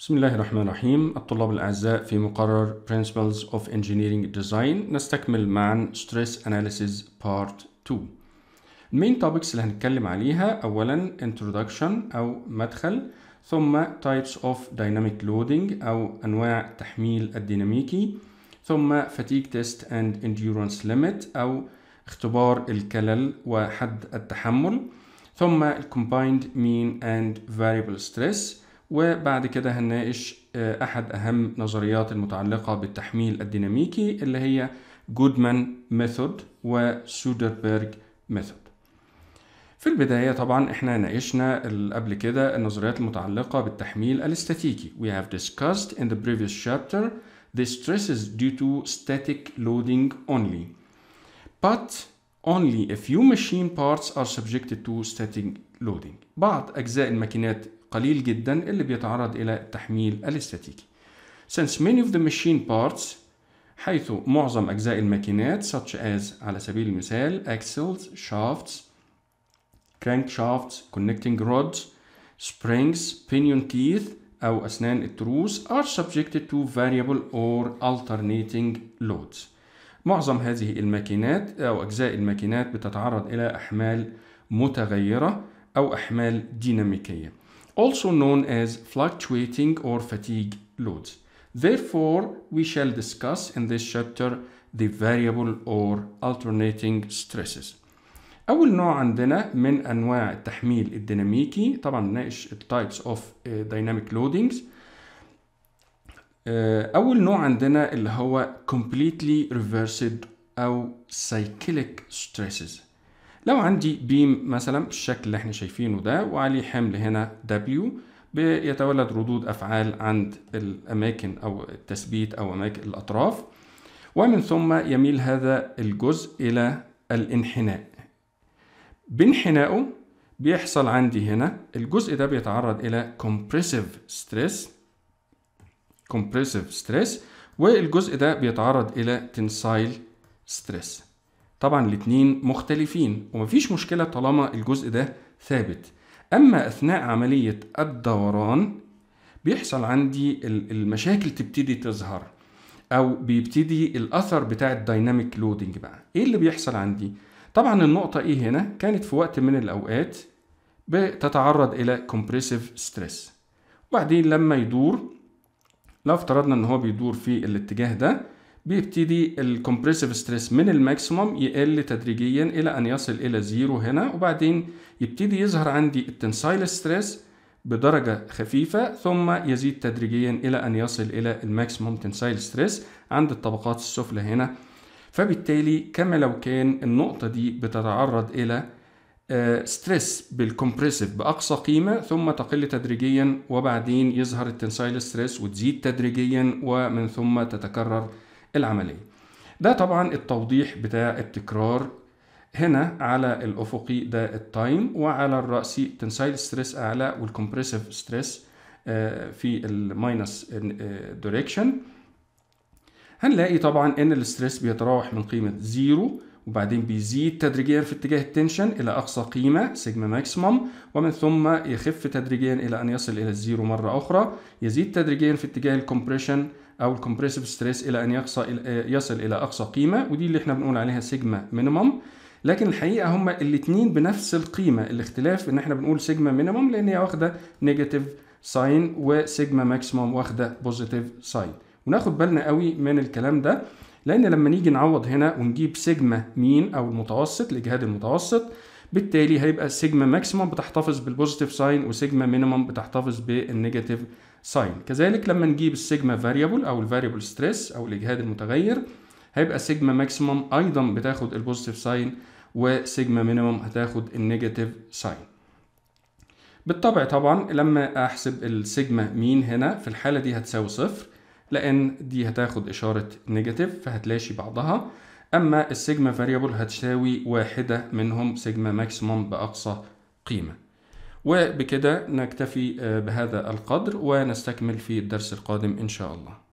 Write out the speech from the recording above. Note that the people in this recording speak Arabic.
بسم الله الرحمن الرحيم الطلاب الأعزاء في مقرر Principles of Engineering Design نستكمل معا Stress Analysis Part 2 المين topics اللي هنتكلم عليها أولا Introduction أو مدخل ثم Types of Dynamic Loading أو أنواع تحميل الديناميكي ثم Fatigue Test and Endurance Limit أو اختبار الكلل وحد التحمل ثم Combined Mean and Variable Stress وبعد كده هنناقش آه، أحد أهم نظريات المتعلقة بالتحميل الديناميكي اللي هي جودمان ميثود وسودربرج ميثود في البداية طبعا احنا ناقشنا قبل كده النظريات المتعلقة بالتحميل الاستاتيكي We have discussed in the previous chapter the stresses due to static loading only but only a few machine parts are subjected to static loading بعض أجزاء الماكينات قليل جدا اللي بيتعرض إلى التحميل الاستاتيكي. Since many of the machine parts حيث معظم أجزاء الماكينات such as على سبيل المثال axles, shafts, crankshafts, connecting rods, springs, pinion teeth أو أسنان التروس are subjected to variable or alternating loads. معظم هذه الماكينات أو أجزاء الماكينات بتتعرض إلى أحمال متغيرة أو أحمال ديناميكية. also known as fluctuating or fatigue loads. Therefore, we shall discuss in this chapter the variable or alternating stresses. أول نوع عندنا من أنواع التحميل الديناميكي طبعا نناقش types of uh, dynamic loadings. Uh, أول نوع عندنا اللي هو completely reversed أو cyclic stresses لو عندي بيم مثلا بالشكل اللي احنا شايفينه ده وعليه حمل هنا W بيتولد ردود أفعال عند الأماكن أو التثبيت أو أماكن الأطراف ومن ثم يميل هذا الجزء إلى الانحناء بانحنائه بيحصل عندي هنا الجزء ده بيتعرض إلى compressive stress compressive stress والجزء ده بيتعرض إلى tensile stress طبعا الاتنين مختلفين ومفيش مشكلة طالما الجزء ده ثابت أما أثناء عملية الدوران بيحصل عندي المشاكل تبتدي تظهر أو بيبتدي الأثر بتاع الديناميك لودنج بقى إيه اللي بيحصل عندي؟ طبعا النقطة إيه هنا؟ كانت في وقت من الأوقات بتتعرض إلى كومبريسيف ستريس وبعدين لما يدور لو افترضنا ان هو بيدور في الاتجاه ده بيبتدي الكمبرسيف ستريس من الماكسيموم يقل تدريجيا الى ان يصل الى زيرو هنا وبعدين يبتدي يظهر عندي التنسايل ستريس بدرجة خفيفة ثم يزيد تدريجيا إلى أن يصل إلى الماكسيموم تنسايل ستريس عند الطبقات السفلى هنا فبالتالي كما لو كان النقطة دي بتتعرض إلى ستريس آه، بالكمبريسيف بأقصى قيمة ثم تقل تدريجيا وبعدين يظهر التنسايل ستريس وتزيد تدريجيا ومن ثم تتكرر العملية ده طبعا التوضيح بتاع التكرار هنا على الأفقي ده التايم وعلى الرأسي تنسايل ستريس أعلى والكمبريسيف ستريس آه، في الماينس دوريكشن هنلاقي طبعا ان الستريس بيتراوح من قيمة 0 وبعدين بيزيد تدريجيا في اتجاه التنشن إلى أقصى قيمة سيجما ماكسيمم ومن ثم يخف تدريجيا إلى أن يصل إلى الزيرو مرة أخرى يزيد تدريجيا في اتجاه الكومبريشن أو الكومبريسيف ستريس إلى أن يقصى آه، يصل إلى أقصى قيمة ودي اللي احنا بنقول عليها سيجما مينيمم لكن الحقيقه هما الاثنين بنفس القيمه الاختلاف ان احنا بنقول سيجما مينيموم لان هي واخده نيجاتيف ساين وسيجما ماكسيموم واخده بوزيتيف ساين وناخد بالنا قوي من الكلام ده لأن لما نيجي نعوض هنا ونجيب سيجما مين أو المتوسط الإجهاد المتوسط بالتالي هيبقى سيجما ماكسيمم بتحتفظ بالبوزيتيف ساين وسيجما مينيمم بتحتفظ بالنيجاتيف ساين كذلك لما نجيب السيجما فاريبل او الفاريبل ستريس او الاجهاد المتغير هيبقى سيجما ماكسيمم ايضا بتاخد البوزيتيف ساين وسيجما مينيمم هتاخد النيجاتيف ساين بالطبع طبعا لما احسب السيجما مين هنا في الحاله دي هتساوي صفر لان دي هتاخد اشاره نيجاتيف فهتلاشي بعضها اما السيجما فاريبل هتساوي واحده منهم سيجما ماكسيموم باقصى قيمه وبكده نكتفي آه، بهذا القدر ونستكمل في الدرس القادم ان شاء الله